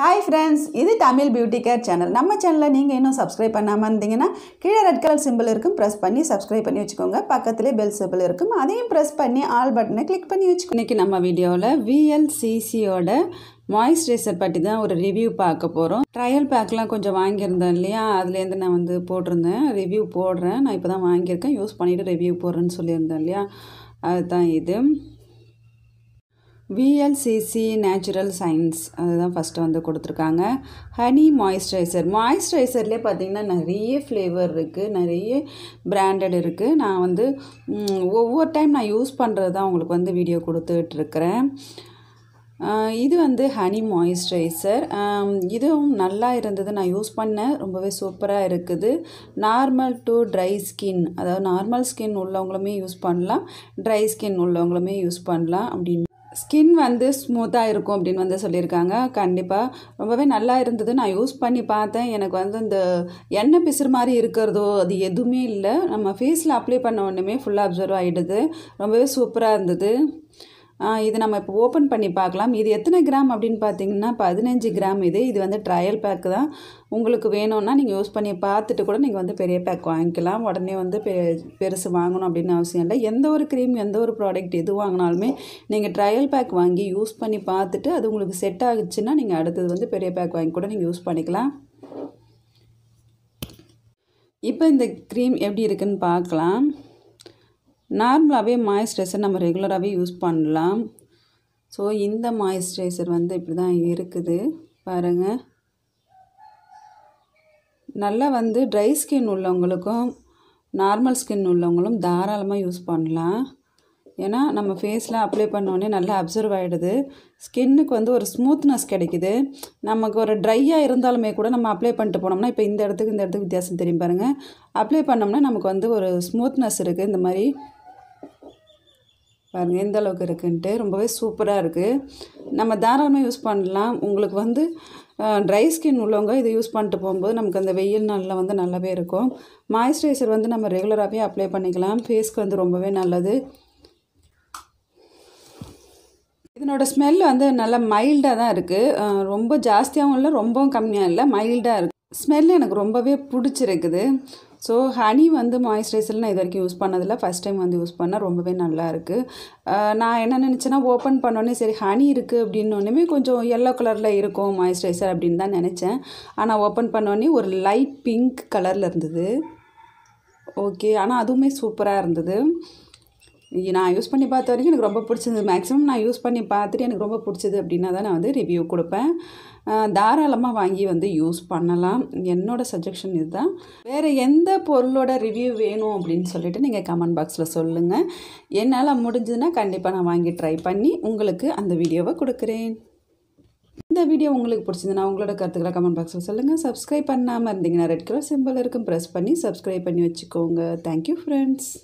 hi friends இது Tamil beauty care channel நம்ம சேனலில் நீங்கள் இன்னும் சப்ஸ்கிரைப் பண்ணாமல் இருந்தீங்கன்னா கீழே ரெட் கலர் சிம்பிள் இருக்கும் ப்ரெஸ் பண்ணி சப்ஸ்கிரைப் பண்ணி வச்சுக்கோங்க பக்கத்துலேயே பெல் சிம்பிள் இருக்கும் அதையும் ப்ரெஸ் பண்ணி ஆல் பட்டனை கிளிக் பண்ணி வச்சுக்கோங்க இன்றைக்கி நம்ம வீடியோவில் விஎல்சிசியோட மாய்ஸ்சரைசர் பற்றி தான் ஒரு ரிவ்யூ பார்க்க போகிறோம் ட்ரையல் பேக்லாம் கொஞ்சம் வாங்கியிருந்தேன் இல்லையா அதுலேருந்து நான் வந்து போட்டிருந்தேன் ரிவ்யூ போடுறேன் நான் இப்போ தான் வாங்கியிருக்கேன் யூஸ் பண்ணிவிட்டு ரிவ்யூ போடுறேன்னு சொல்லியிருந்தேன் இல்லையா அதுதான் இது விஎல்சிசி நேச்சுரல் சயின்ஸ் அதுதான் ஃபஸ்ட்டு வந்து கொடுத்துருக்காங்க ஹனி மாய்ஸ்சரைசர் மாய்ஸ்சரைசர்லேயே பார்த்திங்கன்னா நிறைய ஃப்ளேவர் இருக்குது நிறைய பிராண்டட் இருக்குது நான் வந்து ஒவ்வொரு டைம் நான் யூஸ் பண்ணுறது தான் உங்களுக்கு வந்து வீடியோ கொடுத்துட்ருக்குறேன் இது வந்து ஹனி மாய்ஸ்சரைசர் இதுவும் நல்லா இருந்தது நான் யூஸ் பண்ணேன் ரொம்பவே சூப்பராக இருக்குது நார்மல் டு ட்ரை ஸ்கின் அதாவது நார்மல் ஸ்கின் உள்ளவங்களுமே யூஸ் பண்ணலாம் ட்ரை ஸ்கின் உள்ளவங்களுமே யூஸ் பண்ணலாம் அப்படின்னு ஸ்கின் வந்து ஸ்மூத்தாக இருக்கும் அப்படின்னு வந்து சொல்லியிருக்காங்க கண்டிப்பாக ரொம்பவே நல்லா இருந்தது நான் யூஸ் பண்ணி பார்த்தேன் எனக்கு வந்து இந்த எண்ணெய் பிசுறு மாதிரி இருக்கிறதோ அது எதுவுமே இல்லை நம்ம ஃபேஸில் அப்ளை பண்ண ஒன்றுமே ஃபுல்லாக அப்சர்வ் ஆகிடுது ரொம்பவே சூப்பராக இருந்தது இது நம்ம இப்போ ஓப்பன் பண்ணி பார்க்கலாம் இது எத்தனை கிராம் அப்படின்னு பார்த்தீங்கன்னா பதினஞ்சு கிராம் இது இது வந்து ட்ரையல் பேக் தான் உங்களுக்கு வேணும்னா நீங்கள் யூஸ் பண்ணி பார்த்துட்டு கூட நீங்கள் வந்து பெரிய பேக் வாங்கிக்கலாம் உடனே வந்து பெ பெருசு வாங்கணும் அப்படின்னு அவசியம் இல்லை எந்த ஒரு க்ரீம் எந்த ஒரு ப்ராடக்ட் எது வாங்கினாலுமே நீங்கள் ட்ரையல் பேக் வாங்கி யூஸ் பண்ணி பார்த்துட்டு அது உங்களுக்கு செட் ஆகுச்சுன்னா நீங்கள் அடுத்தது வந்து பெரிய பேக் வாங்கி கூட நீங்கள் யூஸ் பண்ணிக்கலாம் இப்போ இந்த க்ரீம் எப்படி இருக்குன்னு பார்க்கலாம் நார்மலாகவே மாய்ஸ்சரைசர் நம்ம ரெகுலராகவே யூஸ் பண்ணலாம் ஸோ இந்த மாய்ஸ்சரைசர் வந்து இப்படி தான் இருக்குது பாருங்கள் நல்லா வந்து ட்ரை ஸ்கின் உள்ளவங்களுக்கும் நார்மல் ஸ்கின் உள்ளவங்களும் தாராளமாக யூஸ் பண்ணலாம் ஏன்னா நம்ம ஃபேஸில் அப்ளை பண்ணோடனே நல்லா அப்சர்வ் ஆகிடுது ஸ்கின்னுக்கு வந்து ஒரு ஸ்மூத்னஸ் கிடைக்குது நமக்கு ஒரு ட்ரையாக இருந்தாலுமே கூட நம்ம அப்ளை பண்ணிட்டு போனோம்னா இப்போ இந்த இடத்துக்கு இந்த இடத்துக்கு வித்தியாசம் தெரியும் பாருங்கள் அப்ளை பண்ணோம்னா நமக்கு வந்து ஒரு ஸ்மூத்னஸ் இருக்குது இந்த மாதிரி பாருங்கள் எந்த அளவுக்கு இருக்குன்ட்டு ரொம்பவே சூப்பராக இருக்குது நம்ம தாராளமாக யூஸ் பண்ணலாம் உங்களுக்கு வந்து ட்ரை ஸ்கின் உள்ளவங்க இதை யூஸ் பண்ணிட்டு போகும்போது நமக்கு அந்த வெயில் நாளில் வந்து நல்லாவே இருக்கும் மாய்ஸ்சரைசர் வந்து நம்ம ரெகுலராகவே அப்ளை பண்ணிக்கலாம் ஃபேஸ்க்கு வந்து ரொம்பவே நல்லது இதனோட ஸ்மெல் வந்து நல்லா மைல்டாக தான் இருக்குது ரொம்ப ஜாஸ்தியாகவும் இல்லை ரொம்பவும் கம்மியாக இல்லை மைல்டாக இருக்குது ஸ்மெல் எனக்கு ரொம்பவே பிடிச்சிருக்குது ஸோ ஹனி வந்து மாய்ஸ்சரைசர் நான் இது வரைக்கும் யூஸ் பண்ணதில்லை ஃபஸ்ட் டைம் வந்து யூஸ் பண்ணால் ரொம்பவே நல்லா இருக்குது நான் என்ன நினச்சேன்னா ஓப்பன் பண்ணோடனே சரி ஹனி இருக்குது அப்படின்னோடனே கொஞ்சம் எல்லோ கலரில் இருக்கும் மாய்ஸ்சரைசர் அப்படின்னு தான் நினச்சேன் ஆனால் ஓப்பன் பண்ணோடனே ஒரு லைட் பிங்க் கலரில் இருந்தது ஓகே ஆனால் அதுவுமே சூப்பராக இருந்தது நான் யூஸ் பண்ணி பார்த்த வரைக்கும் எனக்கு ரொம்ப பிடிச்சது மேக்ஸிமம் நான் யூஸ் பண்ணி பார்த்துட்டு எனக்கு ரொம்ப பிடிச்சது அப்படின்னா தான் நான் வந்து ரிவ்யூ கொடுப்பேன் தாராளமாக வாங்கி வந்து யூஸ் பண்ணலாம் என்னோடய சஜஷன் இதுதான் வேறு எந்த பொருளோட ரிவ்யூ வேணும் அப்படின்னு சொல்லிட்டு நீங்கள் கமெண்ட் பாக்ஸில் சொல்லுங்கள் என்னால் முடிஞ்சதுன்னா கண்டிப்பாக நான் வாங்கி ட்ரை பண்ணி உங்களுக்கு அந்த வீடியோவை கொடுக்குறேன் இந்த வீடியோ உங்களுக்கு பிடிச்சதுன்னா உங்களோட கருத்துக்களை கமெண்ட் பாக்ஸில் சொல்லுங்கள் சப்ஸ்கிரைப் பண்ணாமல் இருந்தீங்கன்னா ரெட் கலர் சிம்பிள் இருக்கும் ப்ரெஸ் பண்ணி சப்ஸ்கிரைப் பண்ணி வச்சுக்கோங்க தேங்க்யூ ஃப்ரெண்ட்ஸ்